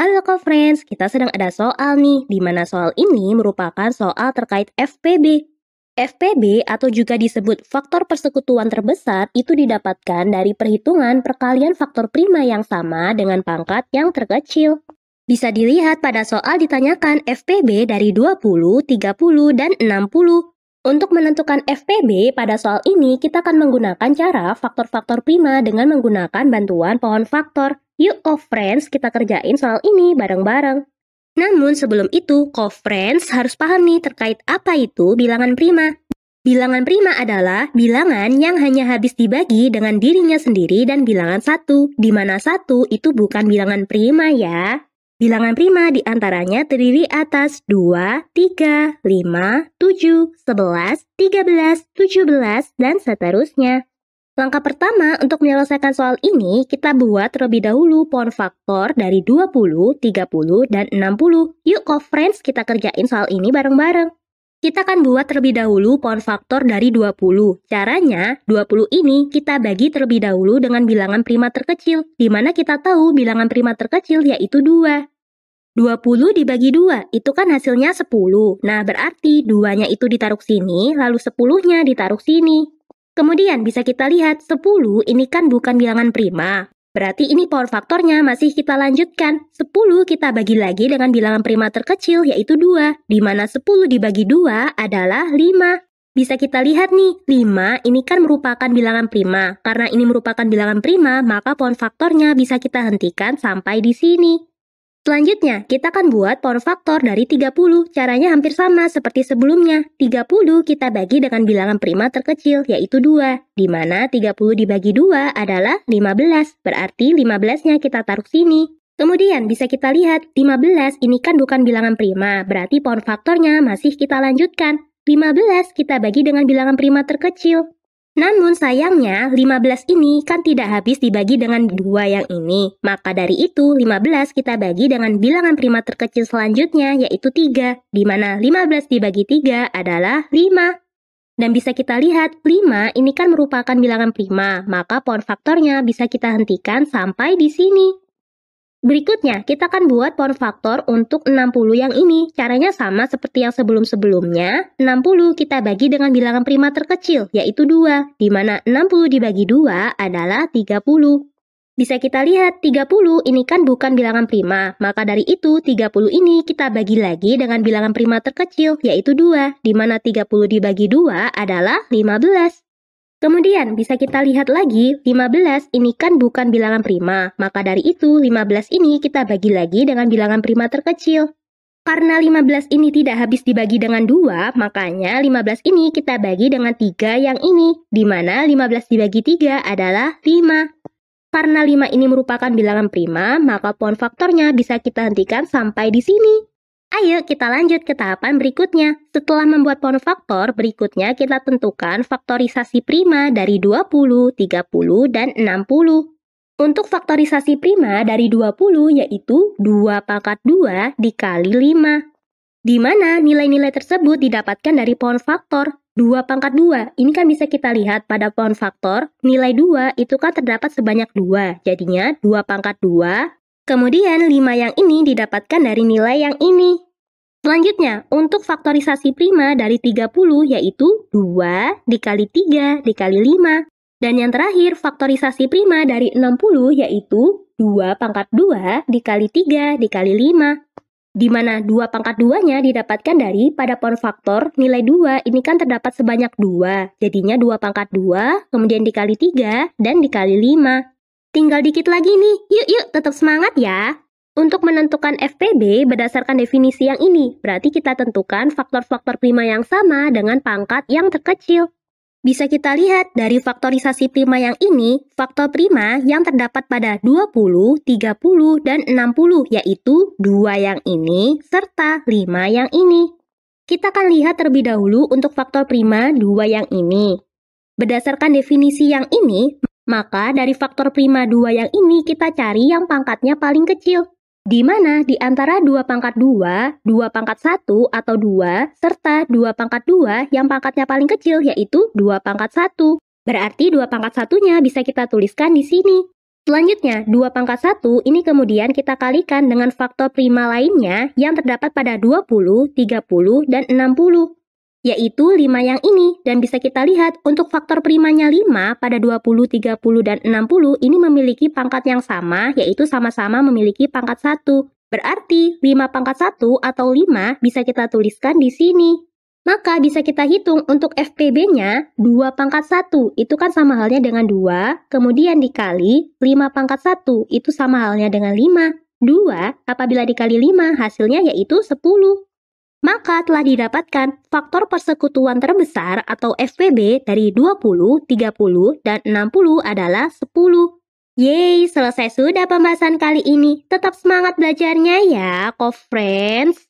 Halo friends, kita sedang ada soal nih, di mana soal ini merupakan soal terkait FPB. FPB atau juga disebut faktor persekutuan terbesar itu didapatkan dari perhitungan perkalian faktor prima yang sama dengan pangkat yang terkecil. Bisa dilihat pada soal ditanyakan FPB dari 20, 30, dan 60. Untuk menentukan FPB pada soal ini, kita akan menggunakan cara faktor-faktor prima dengan menggunakan bantuan pohon faktor. Yuk co-friends kita kerjain soal ini bareng-bareng. Namun sebelum itu, co-friends harus paham nih terkait apa itu bilangan prima. Bilangan prima adalah bilangan yang hanya habis dibagi dengan dirinya sendiri dan bilangan satu, di mana satu itu bukan bilangan prima ya. Bilangan prima diantaranya terdiri atas 2, 3, 5, 7, 11, 13, 17, dan seterusnya. Langkah pertama untuk menyelesaikan soal ini, kita buat terlebih dahulu pohon faktor dari 20, 30, dan 60. Yuk, kok friends, kita kerjain soal ini bareng-bareng. Kita akan buat terlebih dahulu pohon faktor dari 20. Caranya, 20 ini kita bagi terlebih dahulu dengan bilangan prima terkecil, di mana kita tahu bilangan prima terkecil yaitu 2. 20 dibagi 2, itu kan hasilnya 10. Nah, berarti 2-nya itu ditaruh sini, lalu 10-nya ditaruh sini. Kemudian bisa kita lihat 10 ini kan bukan bilangan prima. Berarti ini power faktornya masih kita lanjutkan. 10 kita bagi lagi dengan bilangan prima terkecil yaitu 2, di mana 10 dibagi 2 adalah 5. Bisa kita lihat nih, 5 ini kan merupakan bilangan prima. Karena ini merupakan bilangan prima, maka pohon faktornya bisa kita hentikan sampai di sini. Selanjutnya, kita akan buat power factor dari 30. Caranya hampir sama seperti sebelumnya. 30 kita bagi dengan bilangan prima terkecil, yaitu 2. Di mana 30 dibagi 2 adalah 15. Berarti 15-nya kita taruh sini. Kemudian bisa kita lihat, 15 ini kan bukan bilangan prima, berarti power faktornya masih kita lanjutkan. 15 kita bagi dengan bilangan prima terkecil, namun sayangnya, 15 ini kan tidak habis dibagi dengan dua yang ini. Maka dari itu, 15 kita bagi dengan bilangan prima terkecil selanjutnya, yaitu 3, di mana 15 dibagi 3 adalah 5. Dan bisa kita lihat, 5 ini kan merupakan bilangan prima, maka pohon faktornya bisa kita hentikan sampai di sini. Berikutnya, kita akan buat power faktor untuk 60 yang ini. Caranya sama seperti yang sebelum-sebelumnya. 60 kita bagi dengan bilangan prima terkecil, yaitu 2, di mana 60 dibagi 2 adalah 30. Bisa kita lihat, 30 ini kan bukan bilangan prima, maka dari itu 30 ini kita bagi lagi dengan bilangan prima terkecil, yaitu 2, di mana 30 dibagi 2 adalah 15. Kemudian bisa kita lihat lagi 15 ini kan bukan bilangan prima, maka dari itu 15 ini kita bagi lagi dengan bilangan prima terkecil. Karena 15 ini tidak habis dibagi dengan 2, makanya 15 ini kita bagi dengan 3 yang ini, di mana 15 dibagi 3 adalah 5. Karena 5 ini merupakan bilangan prima, maka pohon faktornya bisa kita hentikan sampai di sini. Ayo kita lanjut ke tahapan berikutnya. Setelah membuat pohon faktor, berikutnya kita tentukan faktorisasi prima dari 20, 30, dan 60. Untuk faktorisasi prima dari 20 yaitu 2 pangkat 2 dikali 5. Di mana nilai-nilai tersebut didapatkan dari pohon faktor 2 pangkat 2. Ini kan bisa kita lihat pada pohon faktor, nilai 2 itu kan terdapat sebanyak 2. Jadinya 2 pangkat 2 Kemudian 5 yang ini didapatkan dari nilai yang ini. Selanjutnya, untuk faktorisasi prima dari 30 yaitu 2 dikali 3 dikali 5. Dan yang terakhir, faktorisasi prima dari 60 yaitu 2 pangkat 2 dikali 3 dikali 5. Di mana 2 pangkat 2-nya didapatkan dari pada pon faktor nilai 2 ini kan terdapat sebanyak 2. Jadinya 2 pangkat 2, kemudian dikali 3, dan dikali 5. Tinggal dikit lagi nih, yuk yuk tetap semangat ya. Untuk menentukan FPB berdasarkan definisi yang ini, berarti kita tentukan faktor-faktor prima yang sama dengan pangkat yang terkecil. Bisa kita lihat dari faktorisasi prima yang ini, faktor prima yang terdapat pada 20, 30, dan 60, yaitu 2 yang ini serta 5 yang ini. Kita akan lihat terlebih dahulu untuk faktor prima 2 yang ini. Berdasarkan definisi yang ini, maka dari faktor prima dua yang ini kita cari yang pangkatnya paling kecil, di mana di antara dua pangkat dua, dua pangkat satu atau dua, serta dua pangkat dua yang pangkatnya paling kecil yaitu dua pangkat satu. Berarti dua pangkat satunya bisa kita tuliskan di sini. Selanjutnya, 2 pangkat 1 ini kemudian kita kalikan dengan faktor prima lainnya yang terdapat pada 20, 30, dan 60 yaitu 5 yang ini dan bisa kita lihat untuk faktor primanya 5 pada 20, 30, dan 60 ini memiliki pangkat yang sama yaitu sama-sama memiliki pangkat 1. Berarti 5 pangkat 1 atau 5 bisa kita tuliskan di sini. Maka bisa kita hitung untuk FPB-nya 2 pangkat 1 itu kan sama halnya dengan 2, kemudian dikali 5 pangkat 1 itu sama halnya dengan 5. 2 apabila dikali 5 hasilnya yaitu 10 maka telah didapatkan faktor persekutuan terbesar atau FPB dari 20, 30, dan 60 adalah 10. Yeay, selesai sudah pembahasan kali ini. Tetap semangat belajarnya ya, co-friends.